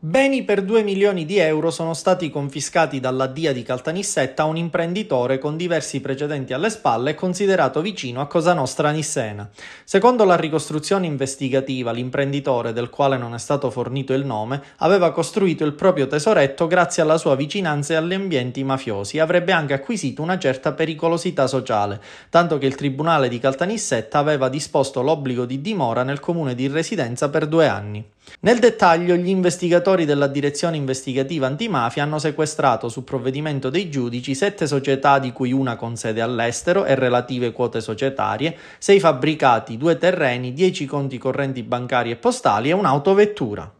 Beni per 2 milioni di euro sono stati confiscati dalla DIA di Caltanissetta a un imprenditore con diversi precedenti alle spalle e considerato vicino a Cosa Nostra Nissena. Secondo la ricostruzione investigativa, l'imprenditore, del quale non è stato fornito il nome, aveva costruito il proprio tesoretto grazie alla sua vicinanza e agli ambienti mafiosi e avrebbe anche acquisito una certa pericolosità sociale, tanto che il tribunale di Caltanissetta aveva disposto l'obbligo di dimora nel comune di residenza per due anni. Nel dettaglio, gli investigatori investigatori della Direzione Investigativa Antimafia hanno sequestrato su provvedimento dei giudici sette società di cui una con sede all'estero e relative quote societarie, sei fabbricati, due terreni, dieci conti correnti bancari e postali e un'autovettura.